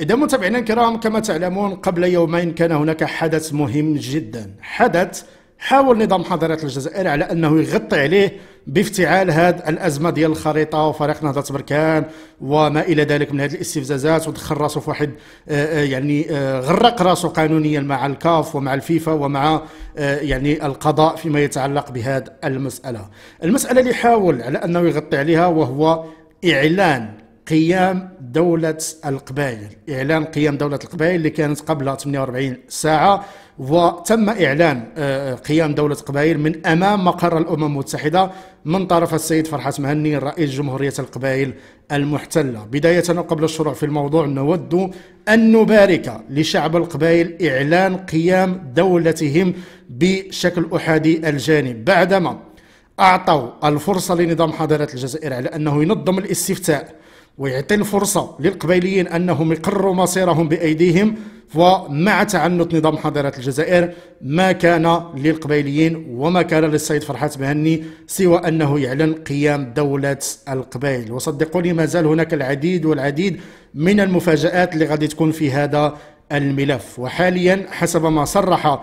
إذا متابعينا الكرام كما تعلمون قبل يومين كان هناك حدث مهم جدا حدث حاول نظام حضارة الجزائر على أنه يغطي عليه بافتعال هذه الأزمة ديال الخريطة وفريق نهضة بركان وما إلى ذلك من هذه الاستفزازات ودخل راسه في واحد آه، آه، يعني آه، غرق راسه قانونيا مع الكاف ومع الفيفا ومع يعني القضاء فيما يتعلق بهذه المسألة المسألة اللي حاول على أنه يغطي عليها وهو إعلان قيام دولة القبائل إعلان قيام دولة القبائل اللي كانت قبل 48 ساعة وتم إعلان آه، قيام دولة قبائل من أمام مقر الأمم المتحدة من طرف السيد فرحات مهني رئيس جمهورية القبائل المحتلة بداية وقبل الشروع في الموضوع نود أن نبارك لشعب القبائل إعلان قيام دولتهم بشكل أحادي الجانب بعدما أعطوا الفرصة لنظام حضارة الجزائر على أنه ينظم الاستفتاء ويعطي الفرصة للقبيليين أنهم يقرروا مصيرهم بأيديهم ومع تعنت نظام حضارة الجزائر ما كان للقبيليين وما كان للسيد فرحات مهني سوى أنه يعلن قيام دولة القبائل وصدقوني ما زال هناك العديد والعديد من المفاجآت اللي غادي تكون في هذا الملف وحاليا حسب ما صرح آه،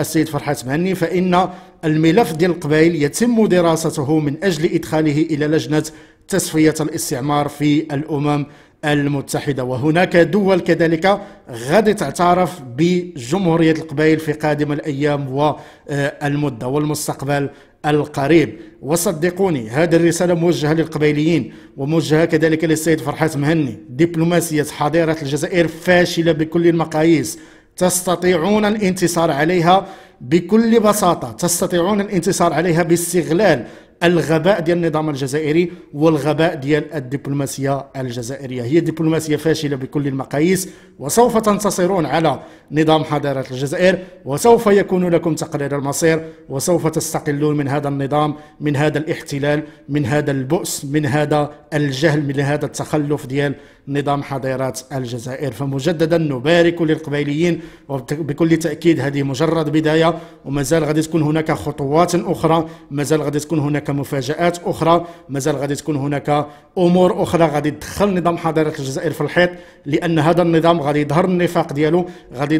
السيد فرحات مهني فإن الملف ديال القبائل يتم دراسته من أجل إدخاله إلى لجنة تصفية الاستعمار في الأمم المتحدة وهناك دول كذلك غادي تعترف بجمهورية القبائل في قادم الأيام والمدة والمستقبل القريب وصدقوني هذه الرسالة موجهة للقبائليين وموجهة كذلك للسيد فرحات مهني دبلوماسية حظيرة الجزائر فاشلة بكل المقاييس تستطيعون الانتصار عليها بكل بساطة تستطيعون الانتصار عليها باستغلال الغباء ديال النظام الجزائري والغباء ديال الدبلوماسيه الجزائريه هي دبلوماسيه فاشله بكل المقاييس وسوف تنتصرون على نظام حضاره الجزائر وسوف يكون لكم تقرير المصير وسوف تستقلون من هذا النظام من هذا الاحتلال من هذا البؤس من هذا الجهل من هذا التخلف ديال نظام حضيرات الجزائر فمجددا نبارك للقبيليين وبكل تاكيد هذه مجرد بدايه ومازال غادي تكون هناك خطوات اخرى مازال غادي تكون هناك هناك مفاجات اخرى مازال غادي تكون هناك امور اخرى غادي تدخل نظام حضاره الجزائر في الحيط لان هذا النظام غادي يظهر النفاق ديالو غادي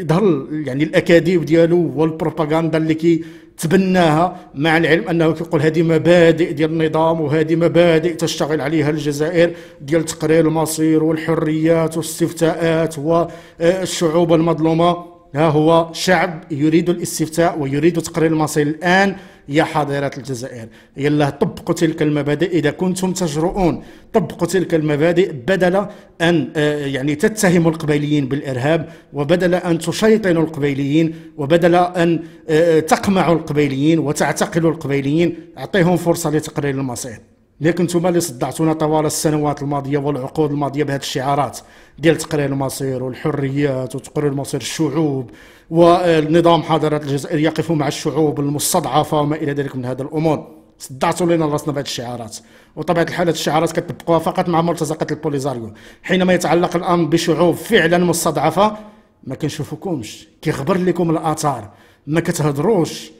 يظهر يعني الاكاذيب ديالو والبروباغندا اللي كي تبناها مع العلم انه كيقول هذه مبادئ ديال النظام وهذه مبادئ تشتغل عليها الجزائر ديال تقرير المصير والحريات والاستفتاءات والشعوب المظلومه ها هو شعب يريد الاستفتاء ويريد تقرير المصير الآن يا حاضرة الجزائر يلا طبقوا تلك المبادئ إذا كنتم تجرؤون طبقوا تلك المبادئ بدل أن آه، يعني تتهموا القبيليين بالإرهاب وبدل أن تشيطنوا القبيليين وبدل أن آه، تقمعوا القبيليين وتعتقلوا القبيليين أعطيهم فرصة لتقرير المصير لكن نتوما اللي صدعتونا طوال السنوات الماضيه والعقود الماضيه بهذه الشعارات ديال تقرير المصير والحريات وتقرير مصير الشعوب والنظام حضاره الجزائر يقف مع الشعوب المستضعفه وما الى ذلك من هذه الامور صدعتوا لنا راسنا بهذه الشعارات وطبيعه الحال هذه الشعارات كتطبقوها فقط مع ملتزقه البوليزاريو حينما يتعلق الامر بشعوب فعلا مستضعفه ما كنشوفوكمش كيخبر لكم الاثار ما كتهضروش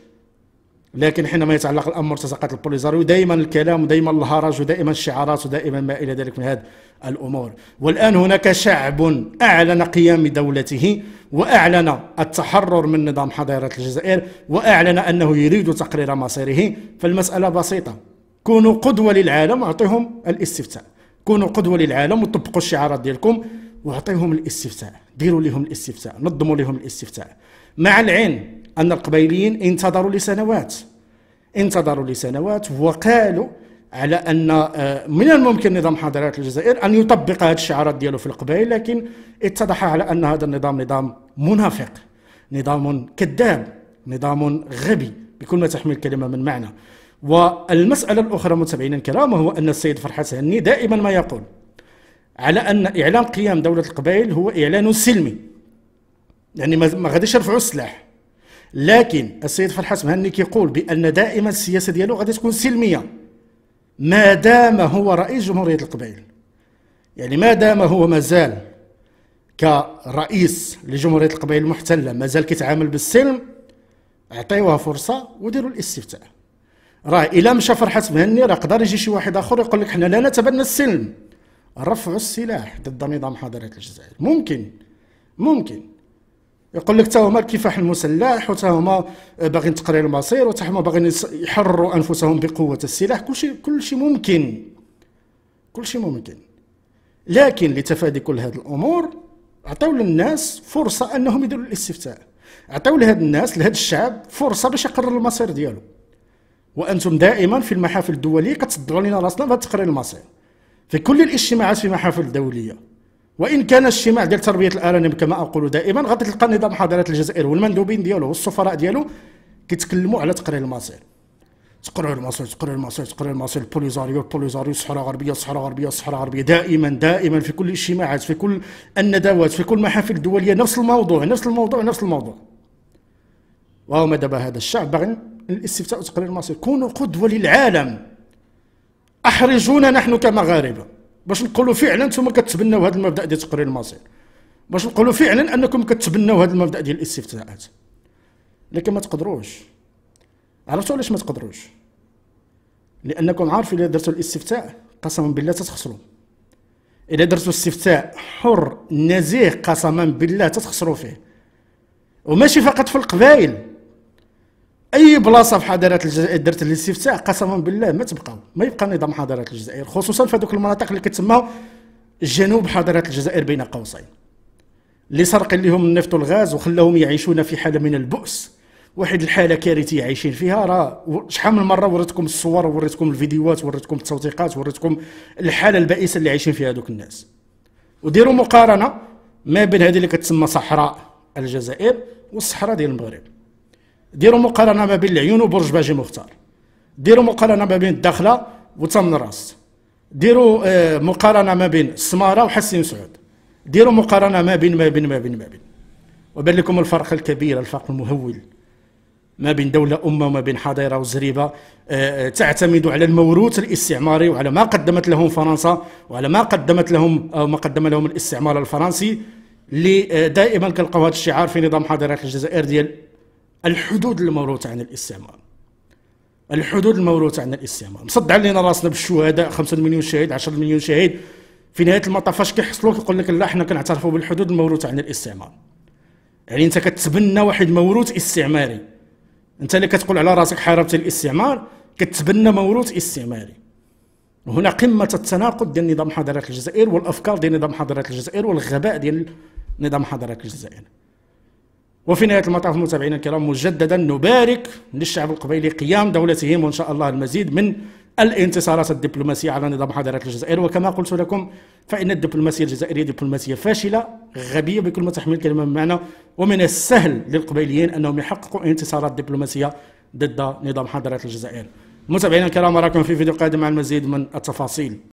لكن حينما يتعلق الامر تساقط البوليزاريو دائما الكلام ودائما الهرج ودائما الشعارات ودائما ما الى ذلك من هذه الامور والان هناك شعب اعلن قيام دولته واعلن التحرر من نظام حضاره الجزائر واعلن انه يريد تقرير مصيره فالمساله بسيطه كونوا قدوه للعالم واعطيهم الاستفتاء كونوا قدوه للعالم وطبقوا الشعارات ديالكم واعطيهم الاستفتاء ديروا لهم الاستفتاء نظموا لهم الاستفتاء مع العلم أن القبيليين انتظروا لسنوات انتظروا لسنوات وقالوا على ان آه، من الممكن نظام حضارات الجزائر ان يطبق هذه الشعارات ديالو في القبائل لكن اتضح على ان هذا النظام نظام منافق نظام كذاب نظام غبي بكل ما تحمل الكلمه من معنى والمساله الاخرى متابعينا الكرام وهو ان السيد فرحات هني دائما ما يقول على ان اعلان قيام دوله القبائل هو اعلان سلمي يعني ما غاديش يرفعوا السلاح لكن السيد فرحات مهني كيقول بان دائما السياسه ديالو غادي تكون سلميه ما دام هو رئيس جمهوريه القبائل يعني ما دام هو مازال كرئيس لجمهوريه القبائل المحتله مازال كيتعامل بالسلم اعطيوها فرصه وديروا الاستفتاء راه الا مشى فرحات مهني راه قدر يجي شي واحد اخر يقول لك حنا لا نتبنى السلم رفعوا السلاح ضد نظام حضاره الجزائر ممكن ممكن يقول لك هما الكفاح المسلح وتهما باغيين تقرير المصير وتهما باغيين يحرروا انفسهم بقوه السلاح كلشي كلشي ممكن كلشي ممكن لكن لتفادي كل هذه الامور عطاو للناس فرصه انهم يديروا الاستفتاء عطاو لهاد الناس لهاد الشعب فرصه باش يقرر المصير ديالو وانتم دائما في المحافل الدوليه كتصدعوا لنا راسنا بهذا تقرير المصير في كل الاجتماعات في محافل دوليه وان كان الشماع ديال تربيه الارانب كما اقول دائما غادي تلقى نظام حضارات الجزائر والمندوبين ديالو والسفراء ديالو كيتكلموا على تقرير المصير تقرير المصير تقرير المصير تقرير المصير البوليزاريو البوليزاريو الصحراء غربيه الصحراء غربيه الصحراء غربيه دائما دائما في كل الاجتماعات في كل الندوات في كل المحافل الدوليه نفس الموضوع نفس الموضوع نفس الموضوع وهما دابا هذا الشعب باغي الاستفتاء وتقرير المصير كونوا قدوه للعالم احرجونا نحن كمغاربه باش نقولوا فعلا انتم كتبناو هذا المبدا ديال تقرير المصير باش نقولوا فعلا انكم كتبناو هذا المبدا ديال الاستفتاءات لكن ما تقدروش عرفتوا علاش ما تقدروش لانكم عارفين الا درتوا الاستفتاء قسما بالله تتخسروا الا درتوا استفتاء حر نزيه قسما بالله تتخسروا فيه وماشي فقط في القبائل اي بلاصه في حضارات الجزائر درت الاستفتاء قسما بالله ما تبقى ما يبقى نظام حضارات الجزائر خصوصا في هذوك المناطق اللي كتسمى جنوب حضارات الجزائر بين قوسين اللي سرق لهم النفط والغاز وخلاهم يعيشون في حاله من البؤس واحد الحاله كارثيه عايشين فيها راه شحال من مره وريتكم الصور وريتكم الفيديوهات وريتكم التوثيقات وريتكم الحاله البائسه اللي عايشين فيها هذوك الناس وديروا مقارنه ما بين هذه اللي كتسمى صحراء الجزائر والصحراء ديال المغرب ديروا مقارنه ما بين العيون وبرج باجي مختار ديروا مقارنه ما بين الداخله وتمن راس ديروا آه، مقارنه ما بين السماره وحسين سعود ديروا مقارنه ما بين ما بين ما بين ما بين وبان لكم الفرق الكبير الفرق المهول ما بين دولة أمة وما بين حضيرة وزريبة آه، آه، تعتمد على الموروث الاستعماري وعلى ما قدمت لهم فرنسا وعلى ما قدمت لهم أو ما قدم لهم الاستعمار الفرنسي اللي دائما كنلقاو هذا الشعار في نظام حاضرة الجزائر ديال الحدود الموروثة عن الاستعمار الحدود الموروثة عن الاستعمار مصدع علينا راسنا بالشهداء 5 مليون شهيد 10 مليون شهيد في نهاية المطاف فاش كيحصلوا كيقول لك لا حنا كنعترفوا بالحدود الموروثة عن الاستعمار يعني انت كتبنى واحد موروث استعماري انت اللي كتقول على راسك حاربت الاستعمار كتبنى موروث استعماري وهنا قمة التناقض ديال نظام حضارات الجزائر والأفكار ديال نظام حضارات الجزائر والغباء ديال نظام حضارات الجزائر وفي نهاية المطاف متابعينا الكرام مجددا نبارك للشعب القبيلي قيام دولتهم وإن شاء الله المزيد من الانتصارات الدبلوماسية على نظام حضارة الجزائر وكما قلت لكم فإن الدبلوماسية الجزائرية دبلوماسية فاشلة غبية بكل ما تحمل الكلمة من معنى ومن السهل للقبيليين أنهم يحققوا انتصارات دبلوماسية ضد نظام حضارة الجزائر متابعينا الكرام أراكم في فيديو قادم مع المزيد من التفاصيل